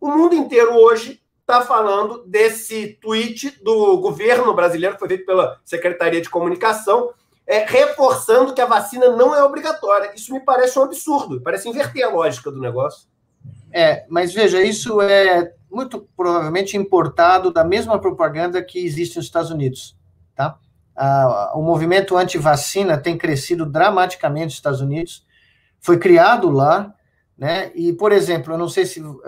O mundo inteiro hoje está falando desse tweet do governo brasileiro, que foi feito pela Secretaria de Comunicação, é, reforçando que a vacina não é obrigatória. Isso me parece um absurdo, parece inverter a lógica do negócio. É, mas veja, isso é muito provavelmente importado da mesma propaganda que existe nos Estados Unidos, tá? o movimento anti-vacina tem crescido dramaticamente nos Estados Unidos, foi criado lá, né? E, por exemplo, eu não sei se uh,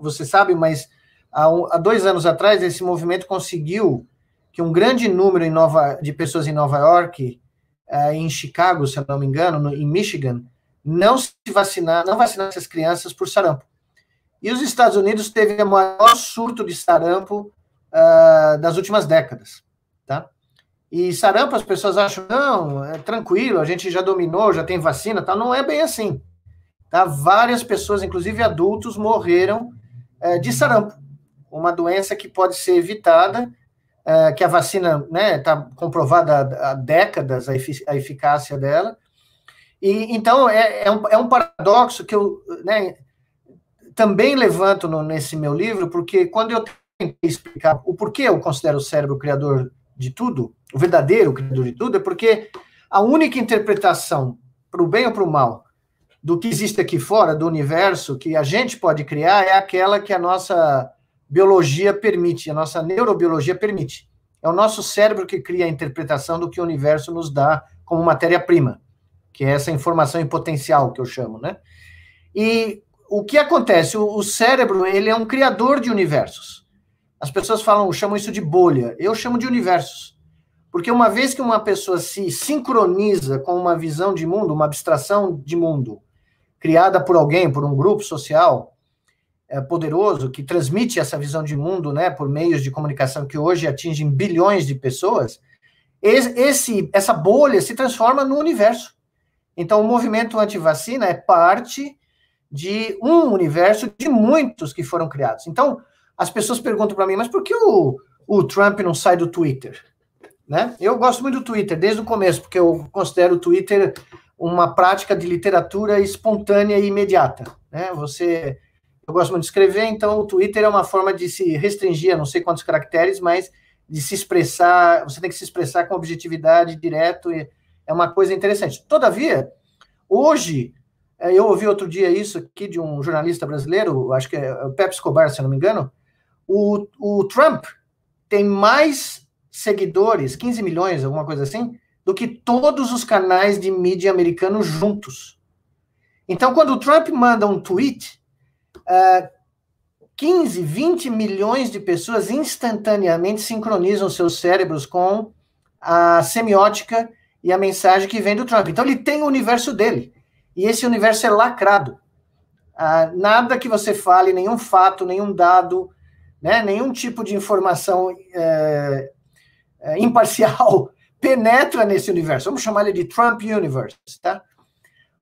você sabe, mas há, um, há, dois anos atrás esse movimento conseguiu que um grande número em Nova, de pessoas em Nova York, uh, em Chicago, se eu não me engano, no, em Michigan, não se vacinar, não vacinar essas crianças por sarampo. E os Estados Unidos teve o maior surto de sarampo uh, das últimas décadas, tá? E sarampo as pessoas acham, não, é tranquilo, a gente já dominou, já tem vacina, tá? Não é bem assim. Tá? Várias pessoas, inclusive adultos, morreram é, de sarampo, uma doença que pode ser evitada, é, que a vacina está né, tá comprovada há, décadas a, efic a eficácia dela. E então é, é, um, é um paradoxo que eu né, também levanto no, nesse meu livro, porque quando eu tentei explicar o porquê eu considero o cérebro o criador de tudo, o verdadeiro criador de tudo, é porque a única interpretação, para o bem ou para o mal, do que existe aqui fora, do universo, que a gente pode criar, é aquela que a nossa biologia permite, a nossa neurobiologia permite. É o nosso cérebro que cria a interpretação do que o universo nos dá como matéria-prima, que é essa informação em potencial que eu chamo, né? E o que acontece? O, o cérebro, ele é um criador de universos. As pessoas falam, chamam isso de bolha. Eu chamo de universos. Porque uma vez que uma pessoa se sincroniza com uma visão de mundo, uma abstração de mundo, criada por alguém, por um grupo social é, poderoso que transmite essa visão de mundo, né, por meios de comunicação que hoje atingem bilhões de pessoas, esse, essa bolha se transforma no universo. Então, o movimento anti-vacina é parte de um universo de muitos que foram criados. Então, as pessoas perguntam para mim, mas por que o, o Trump não sai do Twitter? Né? Eu gosto muito do Twitter desde o começo, porque eu considero o Twitter uma prática de literatura espontânea e imediata. Né? Você, eu gosto muito de escrever, então o Twitter é uma forma de se restringir a não sei quantos caracteres, mas de se expressar, você tem que se expressar com objetividade, direto, e é uma coisa interessante. Todavia, hoje, eh, eu ouvi outro dia isso aqui de um jornalista brasileiro, acho que é, é o Pep Escobar, se não me engano, o, o Trump tem mais seguidores, 15 milhões, alguma coisa assim, do que todos os canais de mídia americanos juntos. Então, quando o Trump manda um tweet, uh, 15, 20 milhões de pessoas instantaneamente sincronizam seus cérebros com a semiótica e a mensagem que vem do Trump. Então, ele tem o universo dele. E esse universo é lacrado. Ah, nada que você fale, nenhum fato, nenhum dado, né, nenhum tipo de informação eh, eh, imparcial penetra nesse universo. Vamos chamar ele de Trump Universe, tá?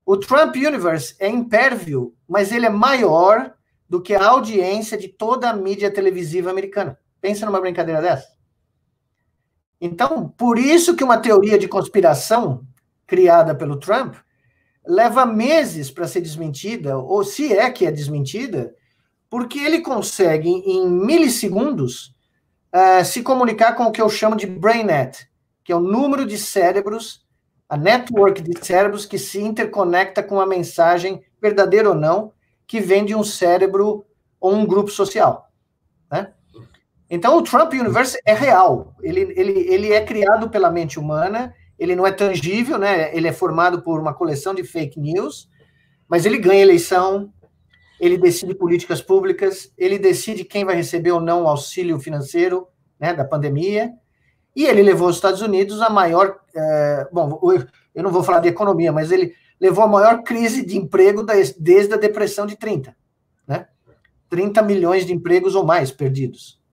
O Trump Universe é impérvio, mas ele é maior do que a audiência de toda a mídia televisiva americana. Pensa numa brincadeira dessa. Então, por isso que uma teoria de conspiração criada pelo Trump leva meses para ser desmentida, ou se é que é desmentida, porque ele consegue, em milissegundos, uh, se comunicar com o que eu chamo de BrainNet, que é o número de cérebros, a network de cérebros que se interconecta com a mensagem, verdadeira ou não, que vem de um cérebro ou um grupo social. Né? Então, o Trump Universe é real. Ele, ele, ele é criado pela mente humana, ele não é tangível, né? ele é formado por uma coleção de fake news, mas ele ganha eleição, ele decide políticas públicas, ele decide quem vai receber ou não o auxílio financeiro né, da pandemia, e ele levou os Estados Unidos à maior. É, bom, eu não vou falar de economia, mas ele levou a maior crise de emprego da, desde a depressão de 30, né? 30 milhões de empregos ou mais perdidos.